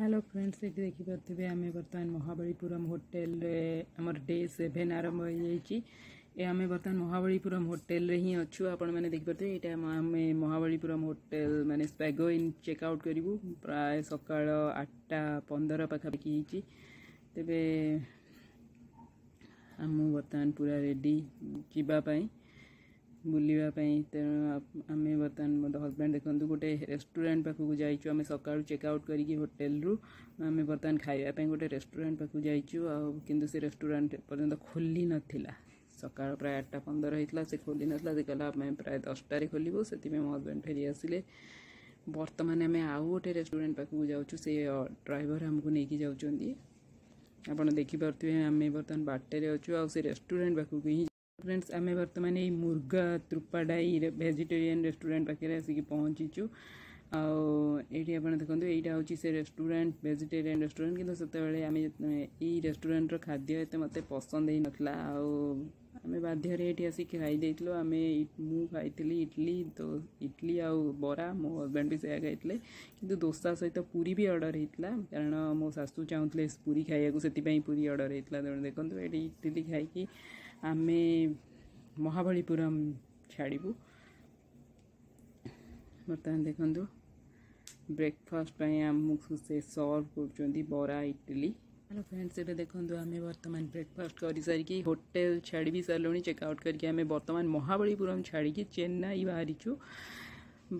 hello friends এটি দেখিপারে আমি বর্তমান মহাবলীপুরম হোটেলে আমার ডে সেভেন আরম্ভ হয়েযাই ଏ ଆମେ ବର୍ତ୍ତମାନ ମହାବଳୀପୁରମ୍ ହୋଟେଲରେ ହିଁ ଅଛୁ ଆପଣମାନେ ଦେଖିପାରୁଥିବେ ଏଇଟା ଆମେ ମହାବଳୀପୁରମ୍ ହୋଟେଲ ମାନେ ସ୍ପାଗୋ ଇନ୍ ଚେକ୍ ଆଉଟ୍ କରିବୁ ପ୍ରାୟ ସକାଳ ଆଠଟା ପନ୍ଦର ପାଖାପାଖି ହେଇଛି ତେବେ ମୁଁ ବର୍ତ୍ତମାନ ପୁରା ରେଡ଼ି ଯିବା ପାଇଁ बुलवापी तेणु आम बर्तमान मत हजबैंड देखते गोटे रेस्टुरांट पाक आम सका चेकआउट करके होटेल रु आम बर्तमान खायापी गोटे रेस्टुरांट पाक आंतु से रेस्टुरांट पर्यटन खोली ना सका प्राय आठटा पंदर होता से खोली ना से कहला प्राय दसटे खोलू से मो हजबैंड फेरी आसे बर्तमान आम आउ गोटे रेस्टुरांट पाक जाऊँ से ड्राइवर आमको नहीं जाऊँ आप देखिपे आम बर्तमान बाटे अच्छा आ रेस्टुरांट पाक फ्रेंड्स आम बर्तमान युर्ग त्रुपाडाई भेजिटेरियान रेस्टुरांट पाखे आसिक पहुँचीचु आठ देखते यहाँ हूँ से रेस्टुरांट भेजिटेरियान रेस्टुरांट कि रेस्टुरांटर खाद्य मत पसंद ही नाला आम बाध्य खाई आम मुझे इडली तो इडली आउ बरा मो हजबैंड भी सै खाई कि दोसा सहित पूरी भी अर्डर होता कारण मो शाशु चाहूँ पूरी खाया पूरी अर्डर होता है देखो ये इडली खाई आम महाबलीपुरम छाड़बू बर्तमान देखु ब्रेकफास्ट से सर्व कर बरा इटली हेलो फ्रेंड्स ये देखो आम बर्तमान ब्रेकफास्ट कर सारिकी होटेल छाड़ भी सारे चेकआउट करके आम बर्तमान महाबलीपुरम छाड़ी चेन्नई बाहरी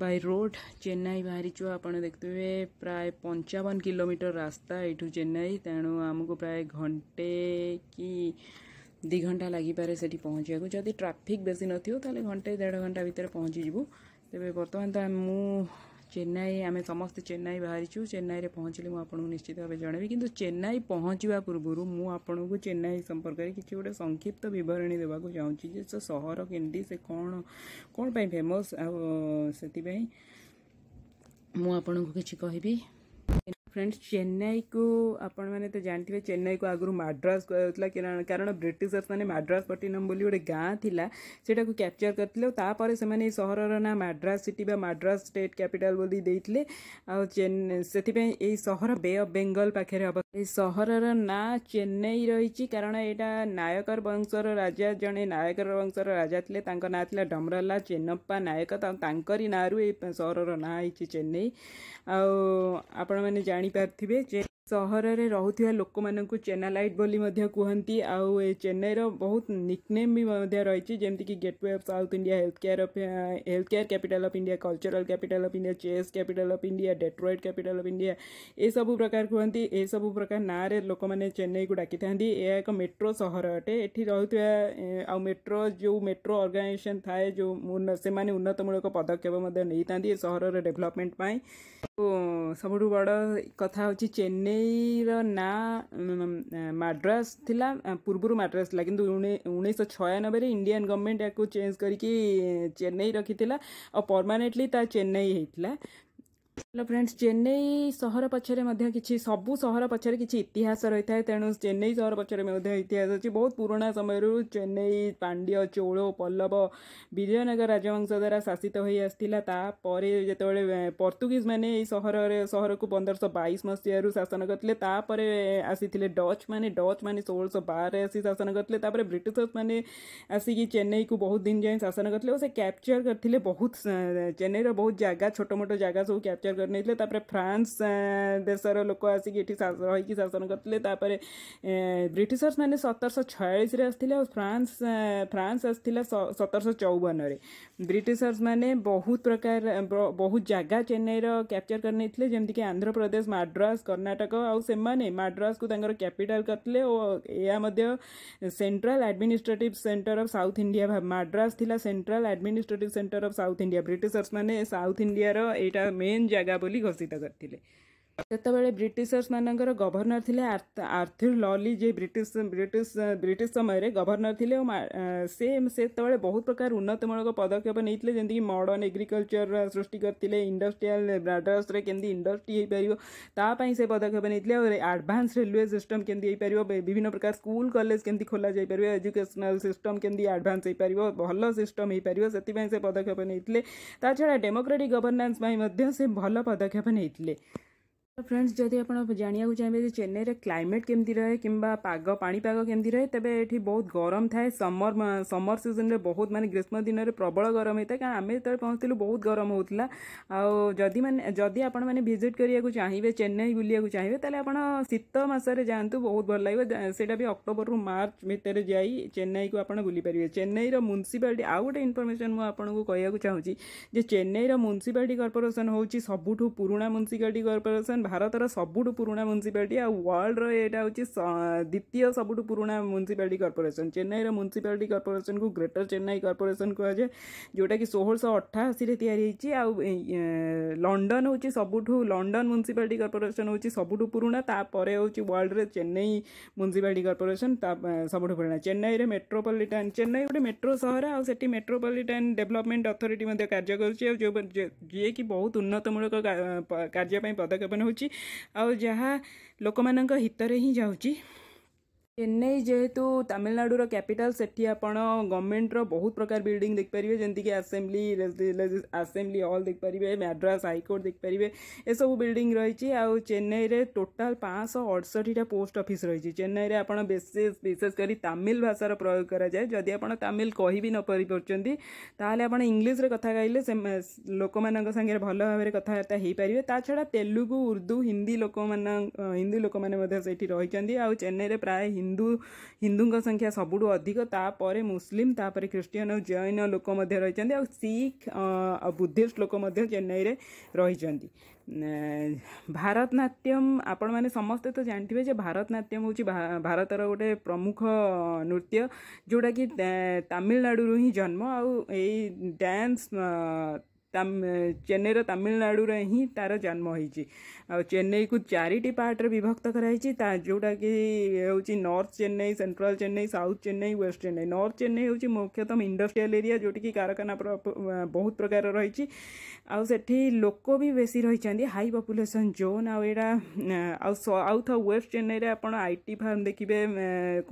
बाय रोड चेन्नई बाहरी आप देखिए प्राय पंचावन किलोमीटर रास्ता यू चेन्नई तेणु आमको प्राय घंटे कि ଦୁଇ ଘଣ୍ଟା ଲାଗିପାରେ ସେଠି ପହଞ୍ଚିବାକୁ ଯଦି ଟ୍ରାଫିକ୍ ବେଶୀ ନଥିବ ତାହେଲେ ଘଣ୍ଟେ ଦେଢ଼ ଘଣ୍ଟା ଭିତରେ ପହଞ୍ଚିଯିବୁ ତେବେ ବର୍ତ୍ତମାନ ତ ମୁଁ ଚେନ୍ନାଇ ଆମେ ସମସ୍ତେ ଚେନ୍ନାଇ ବାହାରିଛୁ ଚେନ୍ନାଇରେ ପହଞ୍ଚିଲେ ମୁଁ ଆପଣଙ୍କୁ ନିଶ୍ଚିତ ଭାବେ ଜଣାଇବି କିନ୍ତୁ ଚେନ୍ନାଇ ପହଞ୍ଚିବା ପୂର୍ବରୁ ମୁଁ ଆପଣଙ୍କୁ ଚେନ୍ନାଇ ସମ୍ପର୍କରେ କିଛି ଗୋଟେ ସଂକ୍ଷିପ୍ତ ବିବରଣୀ ଦେବାକୁ ଚାହୁଁଛି ଯେ ସେ ସହର କେମିତି ସେ କ'ଣ କ'ଣ ପାଇଁ ଫେମସ୍ ଆଉ ସେଥିପାଇଁ ମୁଁ ଆପଣଙ୍କୁ କିଛି କହିବି फ्रेंड्स चेन्नई को आपण मैंने तो जानते चेन्नई को आगुरी मद्रास कहला कारण ब्रिटिशर्स मैंने मद्रास पट्टिनम बोली गोटे गाँ था सेटा कैप्चर करते से सहर ना Madras city Madras state capital बोली देते से सहर बे अफ बेंगल पाखे सहर ना चेन्नई रही कारण यहाँ नायकर वंशर राजा जड़े नायकर वंशर राजा थे ना था डमरला चेन्नप्पा नायक नाँ सहर ना हो चेन्नई आपण मैंने जान ଜାଣିପାରିଥିବେ ଯେ ସହରରେ ରହୁଥିବା ଲୋକମାନଙ୍କୁ ଚେନ୍ନାଲାଇଟ୍ ବୋଲି ମଧ୍ୟ କୁହନ୍ତି ଆଉ ଏ ଚେନ୍ନାଇର ବହୁତ ନିକନେମ୍ ବି ମଧ୍ୟ ରହିଛି ଯେମିତିକି gateway of South India health care of health care capital of India cultural capital of India chess capital of India Detroit capital of India ଏସବୁ ପ୍ରକାର କୁହନ୍ତି ଏସବୁ ପ୍ରକାର ନାଁରେ ଲୋକମାନେ ଚେନ୍ନାଇକୁ ଡାକିଥାନ୍ତି ଏହା ଏକ ମେଟ୍ରୋ ସହର ଅଟେ ଏଠି ରହୁଥିବା ଆଉ ମେଟ୍ରୋ ଯେଉଁ ମେଟ୍ରୋ ଅର୍ଗାନାଇଜେସନ୍ ଥାଏ ଯେଉଁ ସେମାନେ ଉନ୍ନତମୂଳକ ପଦକ୍ଷେପ ମଧ୍ୟ ନେଇଥାନ୍ତି ଏ ସହରର ଡେଭଲପମେଣ୍ଟ ପାଇଁ ସବୁଠୁ ବଡ଼ କଥା ହେଉଛି ଚେନ୍ନାଇ चेन्नईर ना माड्रास थिला, पूर्व माड्रास ठान् उनी सौ छनब्बे इन्डिया गभर्नमेन्ट याको चेन्ज गरिक चेन्नई अ परमानेंटली पर्मान्टली चेन्नई हुन्छ हेलो फ्रेंड्स चेन्नई सहर पचर कि सबू सहर पचर कि इतिहास रही था तेणु चेन्नई सहर पचर इतिहास अच्छी बहुत पुराणा समय चेन्नई पांड्य चोल पल्लव विजयनगर राजवंश द्वारा शासित हो आते पर्तुगिज मैंने सहर को पंद्रह बैस मसीह शासन करते आसी डच मैंने डच मैंने षोलश बारे आसी शासन करते ब्रिटिशर्स मैंने आसिकी चेन्नई को बहुत दिन जाए शासन करते कैप्चर करते बहुत चेन्नईर बहुत जगह छोटमोट जगह सब कैप्चर କ୍ୟାପ୍ଚର୍ କରିନେଇଥିଲେ ତାପରେ ଫ୍ରାନ୍ସ ଦେଶର ଲୋକ ଆସିକି ଏଠି ରହିକି ଶାସନ କରିଥିଲେ ତାପରେ ବ୍ରିଟିଶର୍ସ ମାନେ ସତରଶହ ଛୟାଳିଶରେ ଆସିଥିଲେ ଆଉ ଫ୍ରାନ୍ସ ଫ୍ରାନ୍ସ ଆସିଥିଲା ସତରଶହ ଚଉବନରେ ବ୍ରିଟିଶର୍ସ ମାନେ ବହୁତ ପ୍ରକାର ବହୁତ ଜାଗା ଚେନ୍ନାଇର କ୍ୟାପ୍ଚର୍ କରିନେଇଥିଲେ ଯେମିତିକି ଆନ୍ଧ୍ରପ୍ରଦେଶ ମାଡ୍ରାସ କର୍ଣ୍ଣାଟକ ଆଉ ସେମାନେ ମାଡ୍ରାସକୁ ତାଙ୍କର କ୍ୟାପିଟାଲ୍ କରିଥିଲେ ଓ ଏହା ମଧ୍ୟ central administrative center of South India Madras ଥିଲା central administrative center of South India Britishers ମାନେ ସାଉଥ୍ ଇଣ୍ଡିଆର ଏଇଟା ମେନ୍ ଜାଗା ବୋଲି ଘୋଷିତ କରିଥିଲେ ସେତେବେଳେ ବ୍ରିଟିଶର୍ସମାନଙ୍କର ଗଭର୍ଣ୍ଣର ଥିଲେ ଆର୍ଥର ଲଲି ଯିଏ ବ୍ରିଟିଶ ବ୍ରିଟିଶ ବ୍ରିଟିଶ ସମୟରେ ଗଭର୍ଣ୍ଣର ଥିଲେ ଓ ସେ ସେତେବେଳେ ବହୁତ ପ୍ରକାର ଉନ୍ନତମୂଳକ ପଦକ୍ଷେପ ନେଇଥିଲେ ଯେମିତିକି ମଡ଼ର୍ଣ୍ଣ ଏଗ୍ରିକଲଚର ସୃଷ୍ଟି କରିଥିଲେ ଇଣ୍ଡଷ୍ଟ୍ରିଆଲ ବ୍ରାଡର୍ସରେ କେମିତି ଇଣ୍ଡଷ୍ଟ୍ରି ହେଇପାରିବ ତା ପାଇଁ ସେ ପଦକ୍ଷେପ ନେଇଥିଲେ ଆଉ ଆଡ଼ଭାନ୍ସ ରେଲୱେ ସିଷ୍ଟମ୍ କେମିତି ହେଇପାରିବ ବିଭିନ୍ନ ପ୍ରକାର ସ୍କୁଲ କଲେଜ କେମିତି ଖୋଲାଯାଇପାରିବ ଏଜୁକେସନାଲ ସିଷ୍ଟମ୍ କେମିତି ଆଡ଼ଭାନ୍ସ ହେଇପାରିବ ଭଲ ସିଷ୍ଟମ୍ ହେଇପାରିବ ସେଥିପାଇଁ ସେ ପଦକ୍ଷେପ ନେଇଥିଲେ ତା ଛଡ଼ା ଡେମୋକ୍ରାଟିକ୍ ଗଭର୍ଣ୍ଣାନ୍ସ ପାଇଁ ମଧ୍ୟ ସେ ଭଲ ପଦକ୍ଷେପ ନେଇଥିଲେ फ्रेंड्स जदि आप जानवाक चाहिए चेन्नईर क्लैमेट केमती रहे कि पाग पापाग केमती रहे तेज ये बहुत गरम थाए समर समर सीजन में बहुत मानते ग्रीष्म दिन में प्रबल गरम होता है कमें जो पहुँचल बहुत गरम होता आदि मैंने जदि आपजिट करा चाहिए चेन्नई बुलाक चाहिए तेल आप शीत मसने जातु बहुत भल लगे से अक्टोबर रू मार्च भितर जा चेन्नई को आज बुले पारे चेन्नईर म्यूनिसीपाट आउ गोटे इनफर्मेसन मुझक कहकर चाहूँगी चेन्नईर म्यूनिसीपाट कर्पोरेसन हो सबुठ पुराणा म्यूनिसीपाट कर्पोरेसन भारत सबुठ पुराणा म्यूनिसीपाटी आ वर्ल्ड रहा हूँ द्वितीय सबुठ पुणा म्यूनिसीपाटी कर्पोरेसन चेन्नईर म्यूनिसीपाटी कर्पोरेसन को ग्रेटर चेन्नई कर्पोरेसन कहुए जोटा कि षोलश अठाशी या लंडन हूँ सबुठ लंडन म्यूनिसीपाटी कर्पोरेसन हूँ सबुठ पुणापर हूँ वर्ल्ड चेन्नई म्यूनिसीपाटी कर्पोरेसन सबुठ चेन्नई में मेट्रोपलिटन चेन्नई गोटे मेट्रो सहर आठ मेट्रोपलिटन डेभलपमेंट अथरीटी कार्य करे बहुत उन्नतमूलक कार्यपाई पदकेप नौ ଯାଉଛି ଆଉ ଯାହା ଲୋକମାନଙ୍କ ହିତରେ ହିଁ ଯାଉଛି चेन्नई जेहेतु तमिलनाडुर कैपिटल से गवर्नमेंट बहुत प्रकार बिल्डिंग देख पारे जमीक आसेम्ली आसेम्ली हल देखिपारे मैड्रास हाइकोर्ट पारे एसबू बिल्डिंग रही आउ चेन्नई में टोटाल पाँच अड़सठा पोस्ट अफिस् रही चेन्नई में आपड़ बेस विशेषकर तमिल भाषार प्रयोग कराए जदि आप तमिल कह भी नपरपारे आप इंग्लीश कथ कहे लोक मांगे भल भाव कथबार्ता हो पारे ता छा तेलुगु उर्दू हिंदी लोक हिंदी लोक मैंने से चेन्नई में प्राय ହିନ୍ଦୁ ହିନ୍ଦୁଙ୍କ ସଂଖ୍ୟା ସବୁଠୁ ଅଧିକ ତାପରେ ମୁସଲିମ୍ ତାପରେ ଖ୍ରୀଷ୍ଟିଆନ ଆଉ ଜୈନ ଲୋକ ମଧ୍ୟ ରହିଛନ୍ତି ଆଉ ଶିଖ୍ ଆଉ ବୁଦ୍ଧିଷ୍ଟ ଲୋକ ମଧ୍ୟ ଚେନ୍ନାଇରେ ରହିଛନ୍ତି ଭାରତନାଟ୍ୟମ୍ ଆପଣମାନେ ସମସ୍ତେ ତ ଜାଣିଥିବେ ଯେ ଭାରତନାଟ୍ୟମ୍ ହେଉଛି ଭାରତର ଗୋଟେ ପ୍ରମୁଖ ନୃତ୍ୟ ଯେଉଁଟାକି ତାମିଲନାଡ଼ୁରୁ ହିଁ ଜନ୍ମ ଆଉ ଏଇ ଡ୍ୟାନ୍ସ તમ ચેન્નઈર તમિલનાડુ રે હી તારા જન્મ હઈ ચી આઉ ચેન્નઈ કુ ચારટી પાર્ટ રે વિભક્ત કરાઈ ચી તા જોડા કે હો ચી north Chennai central Chennai south Chennai western north Chennai હો ચી મુખ્યતમ ઇન્ડસ્ટ્રીયલ એરિયા જોટકી કારણા પર બહુત પ્રકાર રહી ચી આઉ સેઠી લોકો ભી બેસી રહી ચાંધી હાઈ પોપ્યુલેશન ઝોન આઉ એડા આઉ સ આઉથર વેસ્ટર્ન રે આપણ આઈટી ફર્મ દેખીબે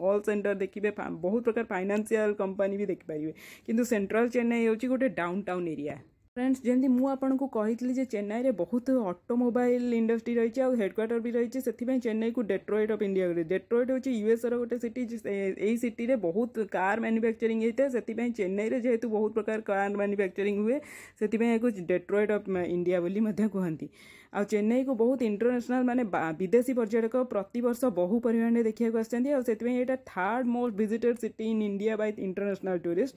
કોલ સેન્ટર દેખીબે બહુત પ્રકાર ફાઇનાન્શિયલ કંપની ભી દેખઈ પરિવે કીંતુ સેન્ટ્રલ ચેન્નઈ હો ચી ગોટે ડાઉનટાઉન એરિયા फ्रेंड्स जमी मुझक कही चेन्नई में बहुत अटोमोबाइल इंडस्ट्री रही है हेडक्वाटर भी रही है से चेन्नई को डेट्रोएट अफ इंडिया डेट्रोएट हूँ यूएसर गोटे सिट यही सिटी में बहुत कार मानुफैक्चरी होता है से चेन्नई में जेहतु बहुत प्रकार कार मानुफैक्चरी हुए से डेट्रोएट अफ इंडिया कहते आ चेन्नई को बहुत इंटरनेशनाल मैंने विदेशी पर्यटक प्रत वर्ष बहु परिमाण में देखा आसपा third most visited city in India by international tourist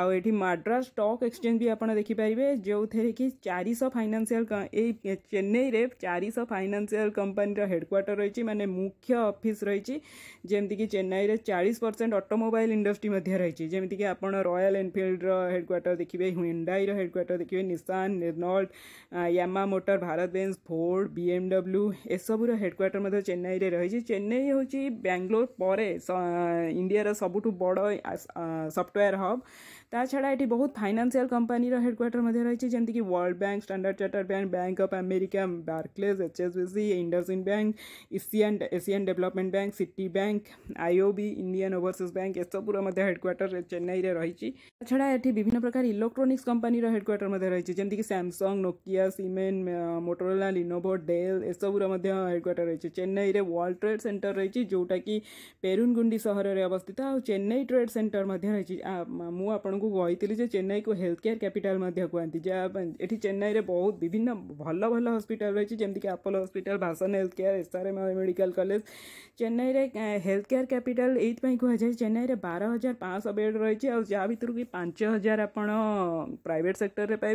आउ ये माड्रास स्टक एक्सचेंज भी आप देखिपारे ଯେଉଁଥିରେ କି ଚାରିଶହ ଫାଇନାନ୍ସିଆଲ ଏଇ ଚେନ୍ନାଇରେ ଚାରିଶହ ଫାଇନାନ୍ସିଆଲ କମ୍ପାନୀର ହେଡ଼କ୍ୱାର୍ଟର ରହିଛି ମାନେ ମୁଖ୍ୟ ଅଫିସ୍ ରହିଛି ଯେମିତିକି ଚେନ୍ନାଇରେ ଚାଳିଶ ପରସେଣ୍ଟ ଅଟୋମୋବାଇଲ୍ ଇଣ୍ଡଷ୍ଟ୍ରି ମଧ୍ୟ ରହିଛି ଯେମିତିକି ଆପଣ ରୟାଲ ଏନଫିଲ୍ଡର ହେଡ଼କ୍ୱାର୍ଟର ଦେଖିବେ ହୁଣ୍ଡାଇର ହେଡ଼କ୍ୱାର୍ଟର ଦେଖିବେ Nissan Renault Yamaha motor Bharat Benz Ford B BMW ଏସବୁର ହେଡ଼କ୍ୱାର୍ଟର ମଧ୍ୟ ଚେନ୍ନାଇରେ ରହିଛି ଚେନ୍ନାଇ ହେଉଛି ବାଙ୍ଗାଲୋର ପରେ ଇଣ୍ଡିଆର ସବୁଠୁ ବଡ଼ ସଫ୍ଟୱେୟାର ହବ୍ তাছাড়া এটি বহুত ফাইনান্সিয়াল কোম্পানির হেডকোয়ার্টার মধ্যে রয়েছে যেমনকি world bank standard charter bank bank of America Barclays HSBC IndusInd bank Asian Asian development bank Citi bank IOB Indian overseas bank এসবুর মধ্যে হেডকোয়ার্টার চেন্নাইরে রয়েছে তাছাড়া এটি বিভিন্ন প্রকার ইলেকট্রোনিক্স কোম্পানির হেডকোয়ার্টার মধ্যে রয়েছে যেমনকি Samsung Nokia Siemens Motorola Lenovo Dell এসবুর মধ্যে হেডকোয়ার্টার রয়েছে চেন্নাইরে ওয়ার্ল্ড ট্রেড সেন্টার রয়েছে ଯେଉଁଟାକି ପେରୁନଗୁଣ୍ଡି ସହରରେ ଅବସ୍ଥିତ ଆଉ ଚେନ୍ନାଇ ଟ୍ରେଡ୍ ସେଣ୍ଟର ମଧ୍ୟ ରହିଛି ମୁଁ ଆପଣଙ୍କୁ गई जे चेन्नई को हेल्थ केयर कैपिटाल कहते जहाँ चेन्नई में बहुत विभिन्न भल भल हस्पिटाल रही है जमीक Apollo hospital Vasan health care S R M medical college Chennai में हेल्थ केयर कैपिटाल यहीपाई कहुए जाए चेन्नई में बार हजार पाँच सौ बेड रही है और जहाँ भितर कि पांच हजार आप प्राइट सेक्टर में पाए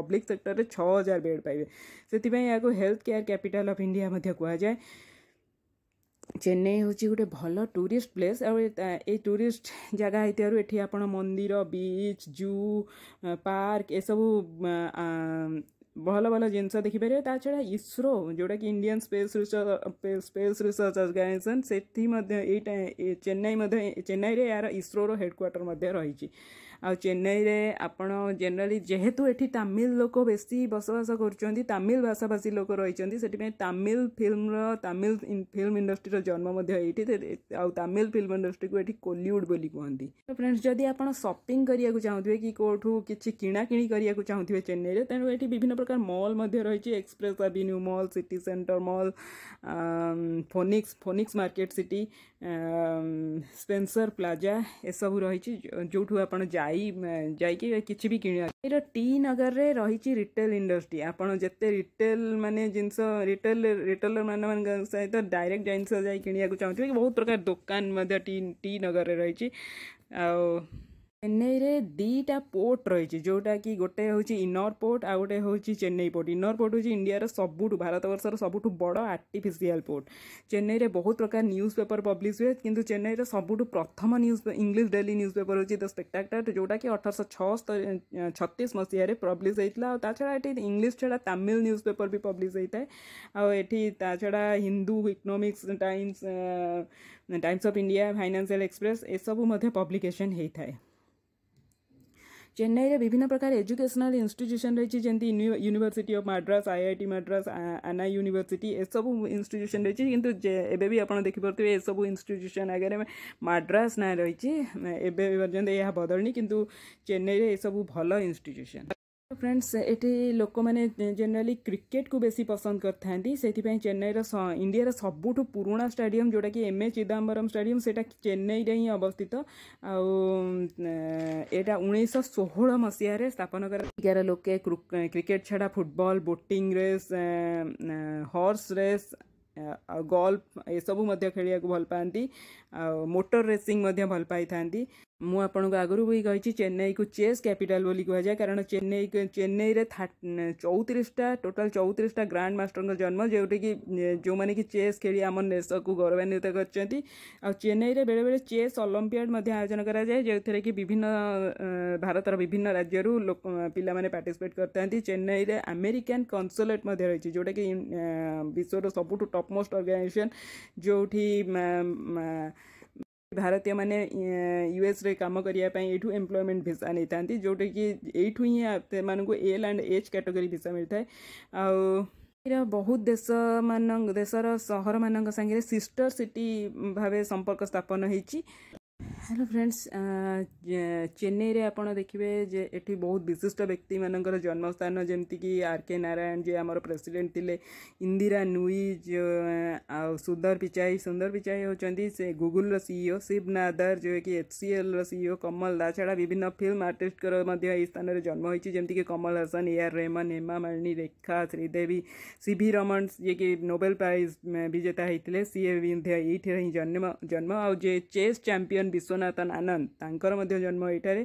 पब्लिक सेक्टर में छः हजार बेड पाइबे से health care capital of India कहुए ଚେନ୍ନାଇ ହେଉଛି ଗୋଟେ ଭଲ ଟୁରିଷ୍ଟ ପ୍ଲେସ୍ ଆଉ ଏଇ ଟୁରିଷ୍ଟ ଜାଗା ହେଇଥିବାରୁ ଏଠି ଆପଣ ମନ୍ଦିର ବିଚ୍ ଜୁ ପାର୍କ ଏସବୁ ଭଲ ଭଲ ଜିନିଷ ଦେଖିପାରିବେ ତା ଛଡ଼ା ଇସ୍ରୋ ଯେଉଁଟାକି Indian space space research organisation ସେଠି ମଧ୍ୟ ଏଇଟା ଚେନ୍ନାଇ ମଧ୍ୟ ଚେନ୍ନାଇରେ ଏହାର ଇସ୍ରୋର ହେଡ଼କ୍ୱାର୍ଟର ମଧ୍ୟ ରହିଛି ଆଉ ଚେନ୍ନାଇରେ ଆପଣ ଜେନେରାଲି ଯେହେତୁ ଏଠି ତାମିଲ ଲୋକ ବେଶୀ ବସବାସ କରୁଛନ୍ତି ତାମିଲ ଭାଷାଭାଷୀ ଲୋକ ରହିଛନ୍ତି ସେଥିପାଇଁ ତାମିଲ ଫିଲ୍ମର ତାମିଲ ଫିଲ୍ମ ଇଣ୍ଡଷ୍ଟ୍ରିର ଜନ୍ମ ମଧ୍ୟ ଏଇଠି ଆଉ ତାମିଲ ଫିଲ୍ମ ଇଣ୍ଡଷ୍ଟ୍ରିକୁ ଏଠି କୋଲିଉଡ଼ ବୋଲି କୁହନ୍ତି ତ ଫ୍ରେଣ୍ଡସ୍ ଯଦି ଆପଣ ସପିଂ କରିବାକୁ ଚାହୁଁଥିବେ କି କେଉଁଠୁ କିଛି କିଣାକିଣି କରିବାକୁ ଚାହୁଁଥିବେ ଚେନ୍ନାଇରେ ତେଣୁ ଏଠି ବିଭିନ୍ନ ପ୍ରକାର ମଲ୍ ମଧ୍ୟ ରହିଛି express avenue mall city centre mall Phoenix Phoenix market city Spencer plaza ଏସବୁ ରହିଛି ଯେଉଁଠୁ ଆପଣ ଯାଇ ଯାଇ ଯାଇକି କିଛି ବି କିଣିବା ଏଇଟା ଟି ନଗରରେ ରହିଛି ରିଟେଲ ଇଣ୍ଡଷ୍ଟ୍ରି ଆପଣ ଯେତେ ରିଟେଲ ମାନେ ଜିନିଷ ରିଟେଲ ରିଟେଲର ମାନଙ୍କ ସହିତ ଡାଇରେକ୍ଟ ଜିନିଷ ଯାଇ କିଣିବାକୁ ଚାହୁଁଥିବେ କି ବହୁତ ପ୍ରକାର ଦୋକାନ ମଧ୍ୟ ଟି ଟି ନଗରରେ ରହିଛି ଆଉ ଚେନ୍ନାଇରେ ଦୁଇଟା ପୋର୍ଟ ରହିଛି ଯେଉଁଟାକି ଗୋଟେ ହେଉଛି ଇନର ପୋର୍ଟ ଆଉ ଗୋଟେ ହେଉଛି ଚେନ୍ନାଇ ପୋର୍ଟ ଇନର ପୋର୍ଟ ହେଉଛି ଇଣ୍ଡିଆର ସବୁଠୁ ଭାରତବର୍ଷର ସବୁଠୁ ବଡ଼ ଆର୍ଟିଫିସିଆଲ ପୋର୍ଟ ଚେନ୍ନାଇରେ ବହୁତ ପ୍ରକାର ନ୍ୟୁଜ୍ ପେପର ପବ୍ଲିଶ ହୁଏ କିନ୍ତୁ ଚେନ୍ନାଇର ସବୁଠୁ ପ୍ରଥମ news English daily newspaper ହେଉଛି ଦ ସ୍ପେକ୍ଟାକ୍ଟର ଯେଉଁଟାକି ଅଠରଶହ ଛତିଶ ମସିହାରେ ପବ୍ଲିଶ ହେଇଥିଲା ଆଉ ତା ଛଡ଼ା ଏଠି ଇଂଲିଶ ଛଡ଼ା ତାମିଲ ନ୍ୟୁଜ୍ ପେପର ବି ପବ୍ଲିଶ ହେଇଥାଏ ଆଉ ଏଠି ତା ଛଡ଼ା Hindu economics times times of India financial express ଏସବୁ ମଧ୍ୟ ପବ୍ଲିକେସନ୍ ହେଇଥାଏ চেন্নাইরে বিভিন্ন প্রকার এজুকেশনাল ইনস্টিট্যুশন রয়েছে যেমন university of Madras IIT Madras Anna university এসবু institution রয়েছে কিন্তু এবে বি আপনার দেখিপারে এসবু ইনস্টিট্যুশন আগে মাড্রাস না রয়েছে এবে পর্যন্ত ଏହା ବଦଳିନି କିନ୍ତୁ ଚେନ୍ନାଇରେ ଏସବୁ ଭଲ ଇନଷ୍ଟିଚ୍ୟୁସନ୍ फ्रेंड्स ये लोक मैंने जेनेली क्रिकेट को बेस पसंद करता चेन्नईर इंडिया सबुठ पुणा स्टाडियम जोटा कि एम ए चिदम्बरम स्टाडम से चेन्नई चेन्नईरे ही अवस्थित आटा उन्नीसशोह मसीह स्थापन कर लोक क्रिकेट छाड़ा football boating race horse race golf ये सबू खेल भल पाती मोटर रेसींग भल पाई ମୁଁ ଆପଣଙ୍କୁ ଆଗରୁ ବି କହିଛି ଚେନ୍ନାଇକୁ ଚେସ୍ କ୍ୟାପିଟାଲ୍ ବୋଲି କୁହାଯାଏ କାରଣ ଚେନ୍ନାଇ ଚେନ୍ନାଇରେ ଚଉତିରିଶଟା ଟୋଟାଲ୍ ଚଉତିରିଶଟା ଗ୍ରାଣ୍ଡ ମାଷ୍ଟରଙ୍କ ଜନ୍ମ ଯେଉଁଠିକି ଯେଉଁମାନେ କି ଚେସ୍ ଖେଳି ଆମ ଦେଶକୁ ଗୌରବାନ୍ୱିତ କରିଛନ୍ତି ଆଉ ଚେନ୍ନାଇରେ ବେଳେବେଳେ ଚେସ୍ ଅଲମ୍ପିଆଡ଼ ମଧ୍ୟ ଆୟୋଜନ କରାଯାଏ ଯେଉଁଥିରେ କି ବିଭିନ୍ନ ଭାରତର ବିଭିନ୍ନ ରାଜ୍ୟରୁ ଲୋକ ପିଲାମାନେ ପାର୍ଟିସିପେଟ୍ କରିଥାନ୍ତି ଚେନ୍ନାଇରେ ଆମେରିକାନ୍ କନସୁଲେଟ୍ ମଧ୍ୟ ରହିଛି ଯେଉଁଟାକି ବିଶ୍ୱର ସବୁଠୁ ଟପ୍ ମୋଷ୍ଟ ଅର୍ଗାନାଇଜେସନ୍ ଯେଉଁଠି ଭାରତୀୟମାନେ ୟୁଏସ୍ରେ କାମ କରିବା ପାଇଁ ଏଇଠୁ ଏମ୍ପ୍ଲୟମେଣ୍ଟ ଭିସା ନେଇଥାନ୍ତି ଯେଉଁଟାକି ଏଇଠୁ ହିଁ ସେମାନଙ୍କୁ L and H category visa ମିଳିଥାଏ ଆଉ ଏଇର ବହୁତ ଦେଶମାନ ଦେଶର ସହରମାନଙ୍କ ସାଙ୍ଗରେ ସିଷ୍ଟର ସିଟି ଭାବେ ସମ୍ପର୍କ ସ୍ଥାପନ ହେଇଛି हेलो फ्रेंड्स चेन्नई रे आप देखिए बहुत विशिष्ट व्यक्ति मान जन्मस्थान जमीक आरके नारायण जी आम प्रेसीडेट थे इंदिरा नुई नुईज सुंदर पिचाई सुंदर पिचाई होती से गुगुल सीईओ शिव नादर जो कि एच सी एल रीईओ कमल दा छाड़ा विभिन्न फिल्म आर्टिस्ट स्थान में जन्म होती जमीक Kamal Haasan A R Rahman Hema Malini Rekha Sridevi C V Raman जी की नोबेल प्राइज विजेता होते सी ए ये जन्म जन्म आज चेस् चंपिन विश्व ବୈଦ୍ୟନାଥନ ଆନନ୍ଦ ତାଙ୍କର ମଧ୍ୟ ଜନ୍ମ ଏଇଠାରେ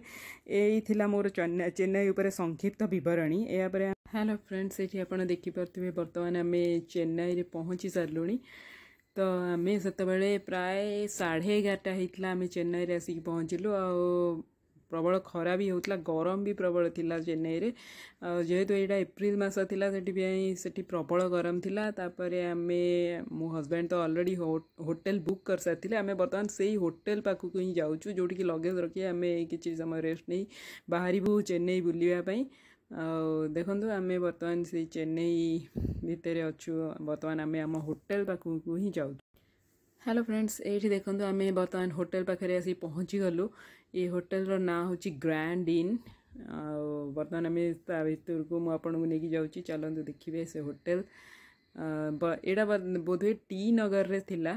ଏଇ ଥିଲା ମୋର ଚେନ୍ନାଇ ଉପରେ ସଂକ୍ଷିପ୍ତ ବିବରଣୀ ଏହାପରେ ହ୍ୟାଲୋ ଫ୍ରେଣ୍ଡସ୍ ଏଠି ଆପଣ ଦେଖିପାରୁଥିବେ ବର୍ତ୍ତମାନ ଆମେ ଚେନ୍ନାଇରେ ପହଞ୍ଚି ସାରିଲୁଣି ତ ଆମେ ସେତେବେଳେ ପ୍ରାୟ ସାଢ଼େ ଏଗାରଟା ହେଇଥିଲା ଆମେ ଚେନ୍ନାଇରେ ଆସିକି ପହଞ୍ଚିଲୁ ଆଉ प्रबल खरा भी होता गरम भी प्रबल था चेन्नई में जेहेतु यहाँ एप्रिल मस प्रबल गरम थीपर आम मो हजबैंड तो अलरेडी होटेल बुक कर सारी आम बर्तमान से ही होटेल पाखक ही जाऊँ जोटि लगेज रखिए आम कि समय रेस्ट नहीं बाहर चेन्नई बुलवापी देखु आम बर्तमान से चेन्नई भितर अच्छा बर्तमान आम आम होटेल पाखक ही जाऊ हेलो फ्रेंड्स ये देखो आम बर्तमान होटेल पाखे आस पहुँचीगलु ଏ ହୋଟେଲର ନାଁ ହେଉଛି ଗ୍ରାଣ୍ଡ ଇନ୍ ଆଉ ବର୍ତ୍ତମାନ ଆମେ ତା ଭିତରକୁ ମୁଁ ଆପଣଙ୍କୁ ନେଇକି ଯାଉଛି ଚାଲନ୍ତୁ ଦେଖିବେ ସେ ହୋଟେଲ ଏଇଟା ବୋଧହୁଏ ଟି ନଗରରେ ଥିଲା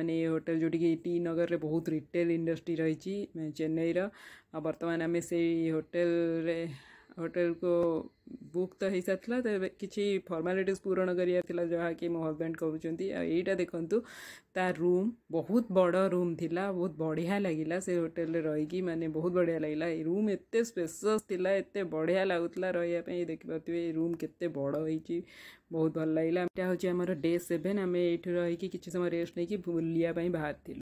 ମାନେ ଏ ହୋଟେଲ ଯେଉଁଠିକି ଟି ନଗରରେ ବହୁତ ରିଟେଲ ଇଣ୍ଡଷ୍ଟ୍ରି ରହିଛି ଚେନ୍ନାଇର ଆଉ ବର୍ତ୍ତମାନ ଆମେ ସେଇ ହୋଟେଲରେ होटेल को बुक तो हो सकता तेरे कि फर्मालीट पूरण करा कि मो हजबैंड करा देखु ता रूम बहुत बड़ रूम थी बहुत बढ़िया लगे से होटेल रहीकि मानते बहुत बढ़िया लगला रूम एत स्पेसीय एत बढ़िया लगुला रही रहा देखिपे रूम के बड़ी बहुत भल लगे हूँ आम डे सेभेन आम ये रहीकि किसी समय रेस्ट नहीं कि बुलाई बाहर थी